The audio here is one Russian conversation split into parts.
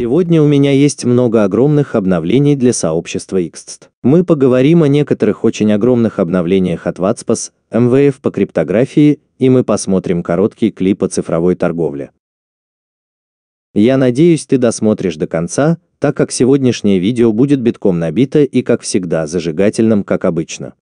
Сегодня у меня есть много огромных обновлений для сообщества XST. Мы поговорим о некоторых очень огромных обновлениях от Ватспас, МВФ по криптографии, и мы посмотрим короткий клип о цифровой торговле. Я надеюсь, ты досмотришь до конца, так как сегодняшнее видео будет битком набито и, как всегда, зажигательным, как обычно.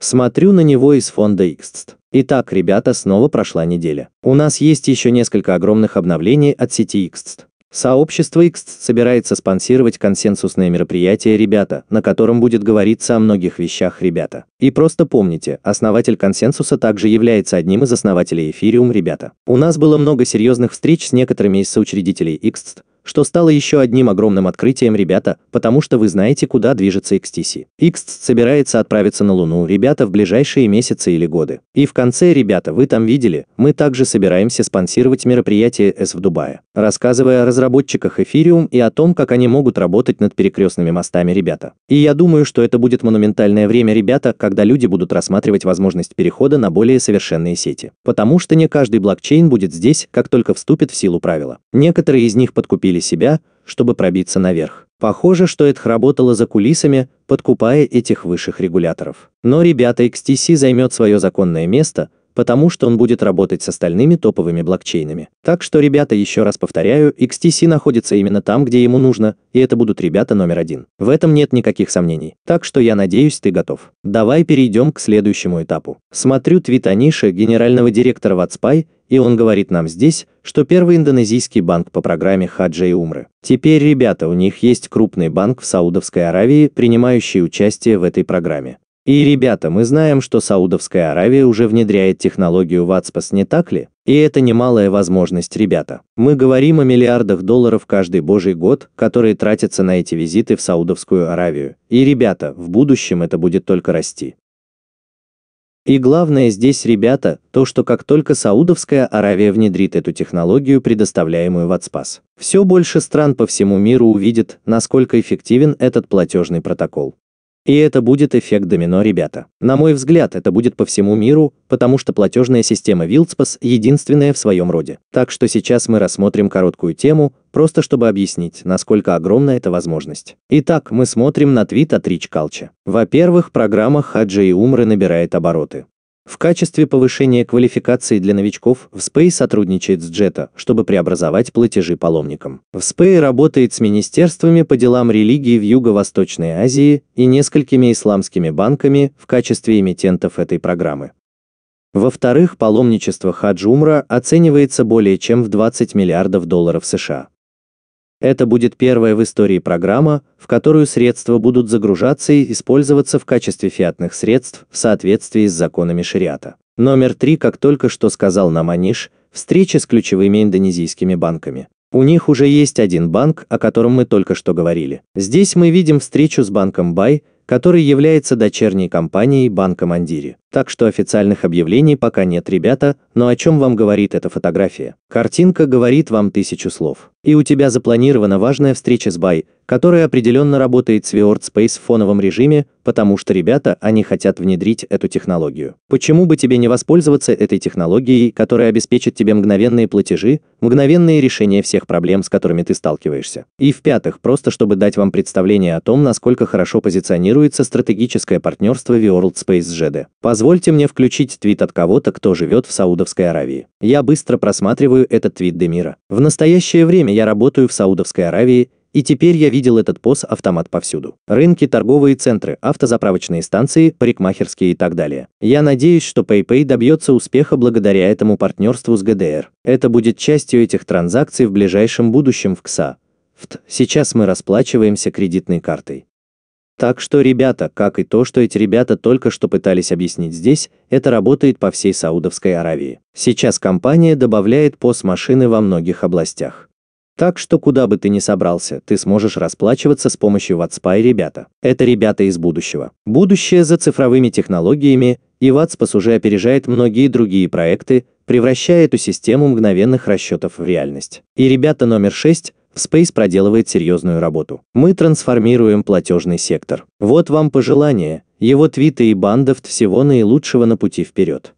Смотрю на него из фонда XST. Итак, ребята, снова прошла неделя. У нас есть еще несколько огромных обновлений от сети XST. Сообщество X собирается спонсировать консенсусное мероприятие «Ребята», на котором будет говориться о многих вещах «Ребята». И просто помните, основатель консенсуса также является одним из основателей эфириум «Ребята». У нас было много серьезных встреч с некоторыми из соучредителей X, что стало еще одним огромным открытием, ребята, потому что вы знаете, куда движется XTC. XTC собирается отправиться на Луну, ребята, в ближайшие месяцы или годы. И в конце, ребята, вы там видели, мы также собираемся спонсировать мероприятие S в Дубае, рассказывая о разработчиках Ethereum и о том, как они могут работать над перекрестными мостами, ребята. И я думаю, что это будет монументальное время, ребята, когда люди будут рассматривать возможность перехода на более совершенные сети. Потому что не каждый блокчейн будет здесь, как только вступит в силу правила. Некоторые из них подкупили проявили себя, чтобы пробиться наверх. Похоже, что это работало за кулисами, подкупая этих высших регуляторов. Но ребята XTC займет свое законное место, потому что он будет работать с остальными топовыми блокчейнами. Так что, ребята, еще раз повторяю, XTC находится именно там, где ему нужно, и это будут ребята номер один. В этом нет никаких сомнений. Так что я надеюсь, ты готов. Давай перейдем к следующему этапу. Смотрю твит Аниша, генерального директора WatSpy, и он говорит нам здесь, что первый индонезийский банк по программе Хаджа и Умры. Теперь, ребята, у них есть крупный банк в Саудовской Аравии, принимающий участие в этой программе. И, ребята, мы знаем, что Саудовская Аравия уже внедряет технологию WhatsApp, не так ли? И это немалая возможность, ребята. Мы говорим о миллиардах долларов каждый божий год, которые тратятся на эти визиты в Саудовскую Аравию. И, ребята, в будущем это будет только расти. И главное здесь, ребята, то, что как только Саудовская Аравия внедрит эту технологию, предоставляемую в Атспас, все больше стран по всему миру увидит, насколько эффективен этот платежный протокол. И это будет эффект домино, ребята. На мой взгляд, это будет по всему миру, потому что платежная система Вилдспас единственная в своем роде. Так что сейчас мы рассмотрим короткую тему, просто чтобы объяснить, насколько огромна эта возможность. Итак, мы смотрим на твит от Рич Калча. Во-первых, программа Хаджа и Умры набирает обороты. В качестве повышения квалификации для новичков Вспей сотрудничает с Джета, чтобы преобразовать платежи паломникам. Вспей работает с министерствами по делам религии в Юго-Восточной Азии и несколькими исламскими банками в качестве эмитентов этой программы. Во-вторых, паломничество Хаджумра оценивается более чем в 20 миллиардов долларов США. Это будет первая в истории программа, в которую средства будут загружаться и использоваться в качестве фиатных средств в соответствии с законами шариата. Номер три, как только что сказал нам Аниш, встреча с ключевыми индонезийскими банками. У них уже есть один банк, о котором мы только что говорили. Здесь мы видим встречу с банком Бай, который является дочерней компанией банка Мандири. Так что официальных объявлений пока нет, ребята, но о чем вам говорит эта фотография? Картинка говорит вам тысячу слов. И у тебя запланирована важная встреча с Бай, которая определенно работает с Weord Space в фоновом режиме, потому что ребята, они хотят внедрить эту технологию. Почему бы тебе не воспользоваться этой технологией, которая обеспечит тебе мгновенные платежи, мгновенные решения всех проблем, с которыми ты сталкиваешься? И в-пятых, просто чтобы дать вам представление о том, насколько хорошо позиционируется стратегическое партнерство Weord Space с GD. Позвольте мне включить твит от кого-то, кто живет в Саудовской Аравии. Я быстро просматриваю этот твит Демира. В настоящее время я работаю в Саудовской Аравии, и теперь я видел этот пост автомат повсюду. Рынки, торговые центры, автозаправочные станции, парикмахерские и так далее. Я надеюсь, что PayPay добьется успеха благодаря этому партнерству с ГДР. Это будет частью этих транзакций в ближайшем будущем в КСА. Сейчас мы расплачиваемся кредитной картой. Так что, ребята, как и то, что эти ребята только что пытались объяснить здесь, это работает по всей Саудовской Аравии. Сейчас компания добавляет POS-машины во многих областях. Так что куда бы ты ни собрался, ты сможешь расплачиваться с помощью WhatsApp, ребята. Это ребята из будущего. Будущее за цифровыми технологиями, и WhatsApp уже опережает многие другие проекты, превращая эту систему мгновенных расчетов в реальность. И ребята номер 6 Space проделывает серьезную работу. Мы трансформируем платежный сектор. Вот вам пожелание, его твиты и бандов всего наилучшего на пути вперед.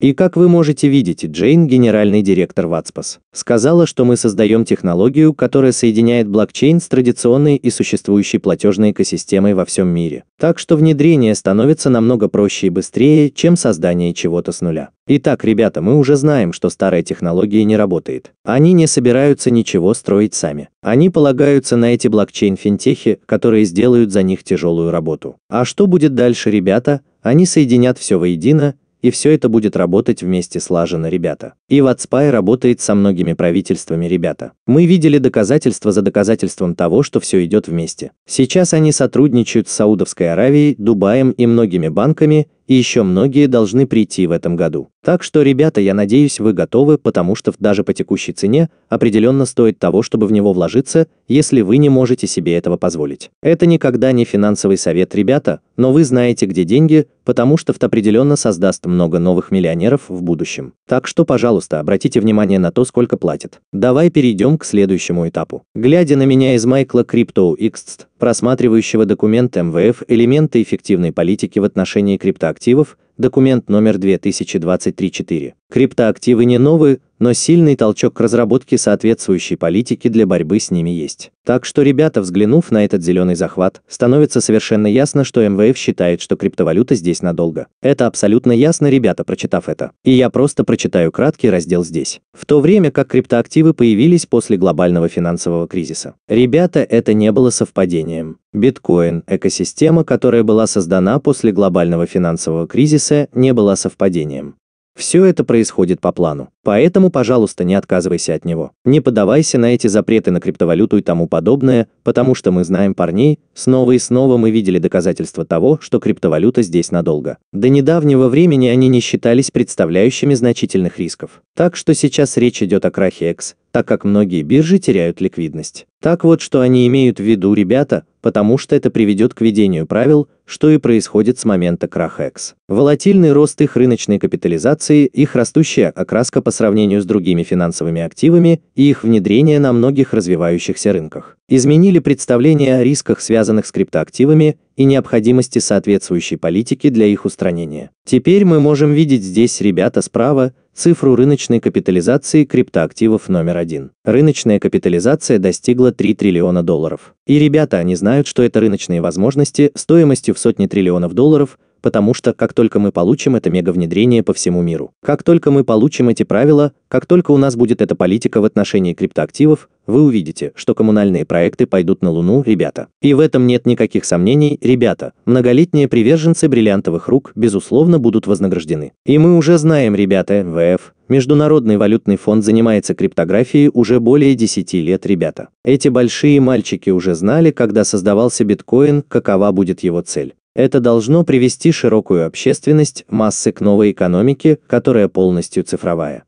И как вы можете видеть, Джейн, генеральный директор Ватспас, сказала, что мы создаем технологию, которая соединяет блокчейн с традиционной и существующей платежной экосистемой во всем мире. Так что внедрение становится намного проще и быстрее, чем создание чего-то с нуля. Итак, ребята, мы уже знаем, что старая технология не работает. Они не собираются ничего строить сами. Они полагаются на эти блокчейн-финтехи, которые сделают за них тяжелую работу. А что будет дальше, ребята? Они соединят все воедино, и все это будет работать вместе слаженно, ребята. И Ватспай работает со многими правительствами, ребята. Мы видели доказательства за доказательством того, что все идет вместе. Сейчас они сотрудничают с Саудовской Аравией, Дубаем и многими банками, и еще многие должны прийти в этом году. Так что, ребята, я надеюсь, вы готовы, потому что даже по текущей цене определенно стоит того, чтобы в него вложиться, если вы не можете себе этого позволить. Это никогда не финансовый совет, ребята, но вы знаете, где деньги, потому что это определенно создаст много новых миллионеров в будущем. Так что, пожалуйста, обратите внимание на то, сколько платят. Давай перейдем к следующему этапу. Глядя на меня из Майкла Криптоу Икст, просматривающего документ МВФ элементы эффективной политики в отношении криптоактивов, документ номер 2023-4. Криптоактивы не новые, но сильный толчок к разработке соответствующей политики для борьбы с ними есть. Так что, ребята, взглянув на этот зеленый захват, становится совершенно ясно, что МВФ считает, что криптовалюта здесь надолго. Это абсолютно ясно, ребята, прочитав это. И я просто прочитаю краткий раздел здесь. В то время как криптоактивы появились после глобального финансового кризиса. Ребята, это не было совпадением. Биткоин, экосистема, которая была создана после глобального финансового кризиса, не была совпадением. Все это происходит по плану. Поэтому, пожалуйста, не отказывайся от него. Не поддавайся на эти запреты на криптовалюту и тому подобное, потому что мы знаем парней, снова и снова мы видели доказательства того, что криптовалюта здесь надолго. До недавнего времени они не считались представляющими значительных рисков. Так что сейчас речь идет о крахе X, так как многие биржи теряют ликвидность. Так вот, что они имеют в виду ребята, потому что это приведет к ведению правил, что и происходит с момента краха X. Волатильный рост их рыночной капитализации, их растущая окраска по сравнению с другими финансовыми активами и их внедрение на многих развивающихся рынках изменили представление о рисках, связанных с криптоактивами и необходимости соответствующей политики для их устранения. Теперь мы можем видеть здесь ребята справа, цифру рыночной капитализации криптоактивов номер один. Рыночная капитализация достигла 3 триллиона долларов. И ребята, они знают, что это рыночные возможности стоимостью в сотни триллионов долларов, потому что как только мы получим это мегавнедрение по всему миру, как только мы получим эти правила, как только у нас будет эта политика в отношении криптоактивов, вы увидите, что коммунальные проекты пойдут на Луну, ребята. И в этом нет никаких сомнений, ребята, многолетние приверженцы бриллиантовых рук, безусловно, будут вознаграждены. И мы уже знаем, ребята, ВФ, Международный валютный фонд занимается криптографией уже более 10 лет, ребята. Эти большие мальчики уже знали, когда создавался биткоин, какова будет его цель. Это должно привести широкую общественность массы к новой экономике, которая полностью цифровая.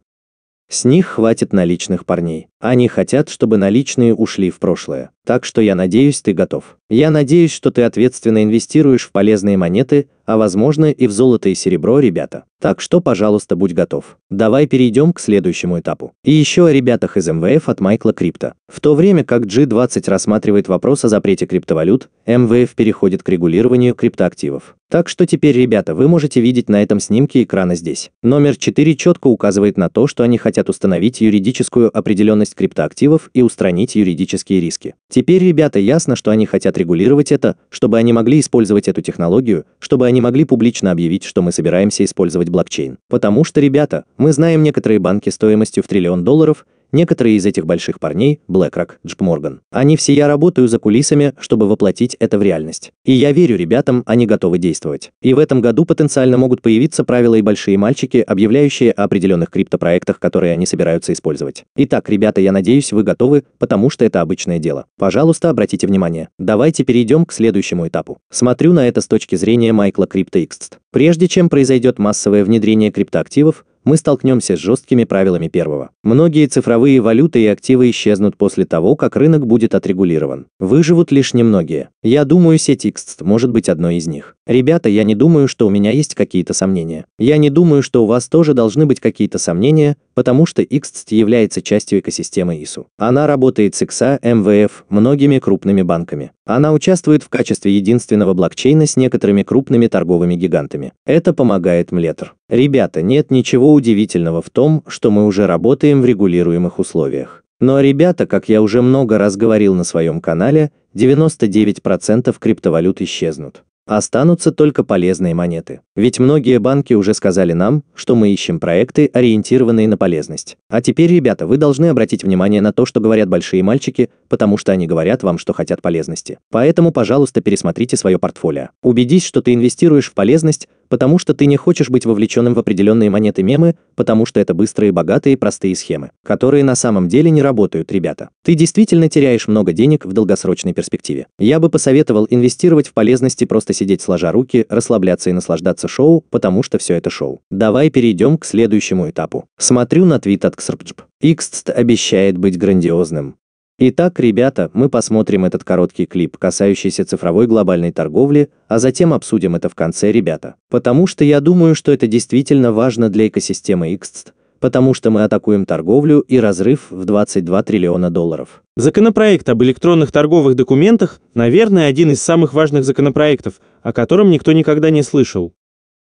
С них хватит наличных парней. Они хотят, чтобы наличные ушли в прошлое. Так что я надеюсь, ты готов. Я надеюсь, что ты ответственно инвестируешь в полезные монеты, а возможно и в золото и серебро, ребята. Так что, пожалуйста, будь готов. Давай перейдем к следующему этапу. И еще о ребятах из МВФ от Майкла Крипта. В то время как G20 рассматривает вопрос о запрете криптовалют, МВФ переходит к регулированию криптоактивов. Так что теперь, ребята, вы можете видеть на этом снимке экрана здесь. Номер 4 четко указывает на то, что они хотят установить юридическую определенность стоимость криптоактивов и устранить юридические риски. Теперь ребята ясно, что они хотят регулировать это, чтобы они могли использовать эту технологию, чтобы они могли публично объявить, что мы собираемся использовать блокчейн. Потому что, ребята, мы знаем некоторые банки стоимостью в триллион долларов, Некоторые из этих больших парней – BlackRock, Джип Морган. Они все я работаю за кулисами, чтобы воплотить это в реальность. И я верю ребятам, они готовы действовать. И в этом году потенциально могут появиться правила и большие мальчики, объявляющие о определенных криптопроектах, которые они собираются использовать. Итак, ребята, я надеюсь, вы готовы, потому что это обычное дело. Пожалуйста, обратите внимание. Давайте перейдем к следующему этапу. Смотрю на это с точки зрения Майкла CryptoXT. Прежде чем произойдет массовое внедрение криптоактивов, мы столкнемся с жесткими правилами первого. Многие цифровые валюты и активы исчезнут после того, как рынок будет отрегулирован. Выживут лишь немногие. Я думаю, сеть XT может быть одной из них. Ребята, я не думаю, что у меня есть какие-то сомнения. Я не думаю, что у вас тоже должны быть какие-то сомнения, потому что XT является частью экосистемы ИСУ. Она работает с XA, а, МВФ, многими крупными банками. Она участвует в качестве единственного блокчейна с некоторыми крупными торговыми гигантами. Это помогает Млетр. Ребята, нет ничего удивительного в том, что мы уже работаем в регулируемых условиях. Но ребята, как я уже много раз говорил на своем канале, 99% криптовалют исчезнут. Останутся только полезные монеты. Ведь многие банки уже сказали нам, что мы ищем проекты, ориентированные на полезность. А теперь, ребята, вы должны обратить внимание на то, что говорят большие мальчики, потому что они говорят вам, что хотят полезности. Поэтому, пожалуйста, пересмотрите свое портфолио. Убедись, что ты инвестируешь в полезность, потому что ты не хочешь быть вовлеченным в определенные монеты мемы, потому что это быстрые, богатые, простые схемы, которые на самом деле не работают, ребята. Ты действительно теряешь много денег в долгосрочной перспективе. Я бы посоветовал инвестировать в полезности просто сидеть сложа руки, расслабляться и наслаждаться шоу, потому что все это шоу. Давай перейдем к следующему этапу. Смотрю на твит от Xrpjp. Икст обещает быть грандиозным. Итак, ребята, мы посмотрим этот короткий клип, касающийся цифровой глобальной торговли, а затем обсудим это в конце, ребята. Потому что я думаю, что это действительно важно для экосистемы XCT, потому что мы атакуем торговлю и разрыв в 22 триллиона долларов. Законопроект об электронных торговых документах, наверное, один из самых важных законопроектов, о котором никто никогда не слышал.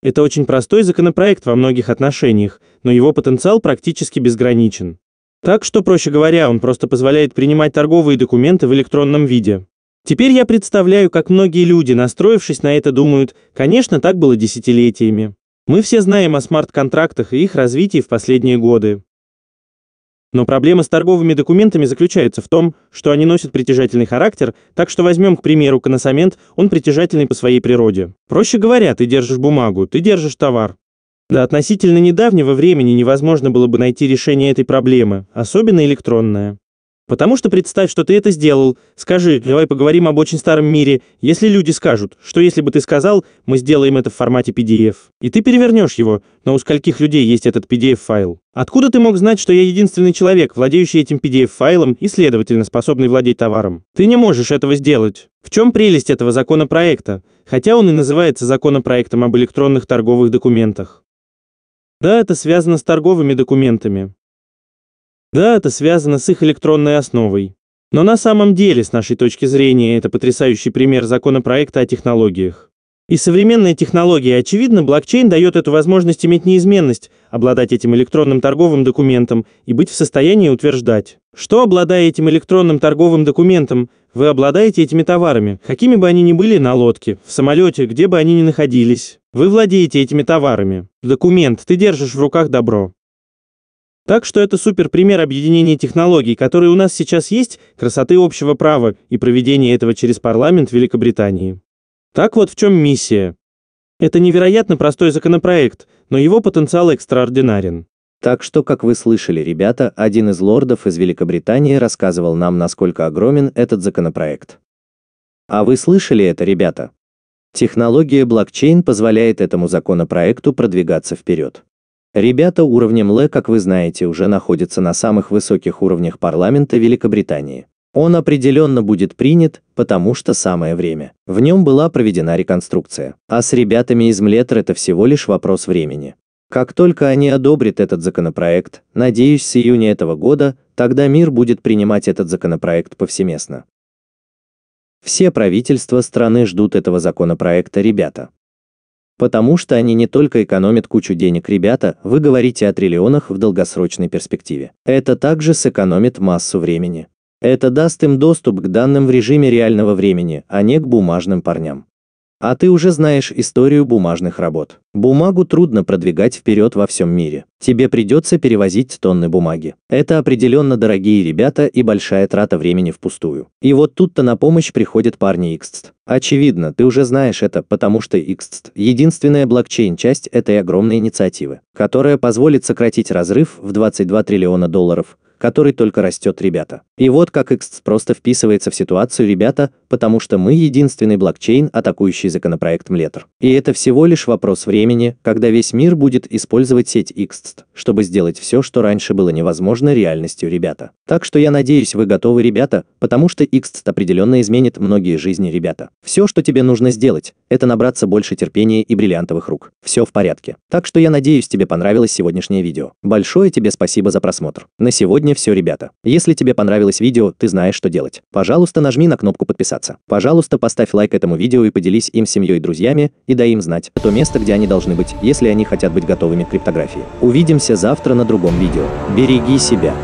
Это очень простой законопроект во многих отношениях, но его потенциал практически безграничен. Так что, проще говоря, он просто позволяет принимать торговые документы в электронном виде. Теперь я представляю, как многие люди, настроившись на это, думают, конечно, так было десятилетиями. Мы все знаем о смарт-контрактах и их развитии в последние годы. Но проблема с торговыми документами заключается в том, что они носят притяжательный характер, так что возьмем, к примеру, коносамент, он притяжательный по своей природе. Проще говоря, ты держишь бумагу, ты держишь товар. До относительно недавнего времени невозможно было бы найти решение этой проблемы, особенно электронное. Потому что представь, что ты это сделал. Скажи, давай поговорим об очень старом мире. Если люди скажут, что если бы ты сказал, мы сделаем это в формате PDF. И ты перевернешь его, но у скольких людей есть этот PDF-файл? Откуда ты мог знать, что я единственный человек, владеющий этим PDF-файлом и, следовательно, способный владеть товаром? Ты не можешь этого сделать. В чем прелесть этого законопроекта? Хотя он и называется законопроектом об электронных торговых документах. Да, это связано с торговыми документами. Да, это связано с их электронной основой. Но на самом деле, с нашей точки зрения, это потрясающий пример законопроекта о технологиях. И современные технологии, очевидно, блокчейн дает эту возможность иметь неизменность, обладать этим электронным торговым документом и быть в состоянии утверждать, что обладая этим электронным торговым документом, вы обладаете этими товарами, какими бы они ни были на лодке, в самолете, где бы они ни находились. Вы владеете этими товарами. Документ, ты держишь в руках добро. Так что это супер пример объединения технологий, которые у нас сейчас есть, красоты общего права и проведения этого через парламент Великобритании. Так вот в чем миссия. Это невероятно простой законопроект, но его потенциал экстраординарен. Так что, как вы слышали, ребята, один из лордов из Великобритании рассказывал нам, насколько огромен этот законопроект. А вы слышали это, ребята? Технология блокчейн позволяет этому законопроекту продвигаться вперед. Ребята уровнем лэ, как вы знаете, уже находятся на самых высоких уровнях парламента Великобритании. Он определенно будет принят, потому что самое время. В нем была проведена реконструкция. А с ребятами из Млетр это всего лишь вопрос времени. Как только они одобрят этот законопроект, надеюсь, с июня этого года, тогда мир будет принимать этот законопроект повсеместно. Все правительства страны ждут этого законопроекта, ребята. Потому что они не только экономят кучу денег, ребята, вы говорите о триллионах в долгосрочной перспективе. Это также сэкономит массу времени. Это даст им доступ к данным в режиме реального времени, а не к бумажным парням. А ты уже знаешь историю бумажных работ. Бумагу трудно продвигать вперед во всем мире. Тебе придется перевозить тонны бумаги. Это определенно дорогие ребята и большая трата времени впустую. И вот тут-то на помощь приходят парни XTST. Очевидно, ты уже знаешь это, потому что XTST – единственная блокчейн-часть этой огромной инициативы, которая позволит сократить разрыв в 22 триллиона долларов, который только растет, ребята. И вот как XTS просто вписывается в ситуацию, ребята, потому что мы единственный блокчейн, атакующий законопроект Mletter. И это всего лишь вопрос времени, когда весь мир будет использовать сеть XTS, чтобы сделать все, что раньше было невозможно реальностью, ребята. Так что я надеюсь, вы готовы, ребята, потому что XTS определенно изменит многие жизни, ребята. Все, что тебе нужно сделать, это набраться больше терпения и бриллиантовых рук. Все в порядке. Так что я надеюсь, тебе понравилось сегодняшнее видео. Большое тебе спасибо за просмотр. На сегодня сегодня все, ребята. Если тебе понравилось видео, ты знаешь, что делать. Пожалуйста, нажми на кнопку подписаться. Пожалуйста, поставь лайк этому видео и поделись им с семьей и друзьями, и дай им знать то место, где они должны быть, если они хотят быть готовыми к криптографии. Увидимся завтра на другом видео. Береги себя.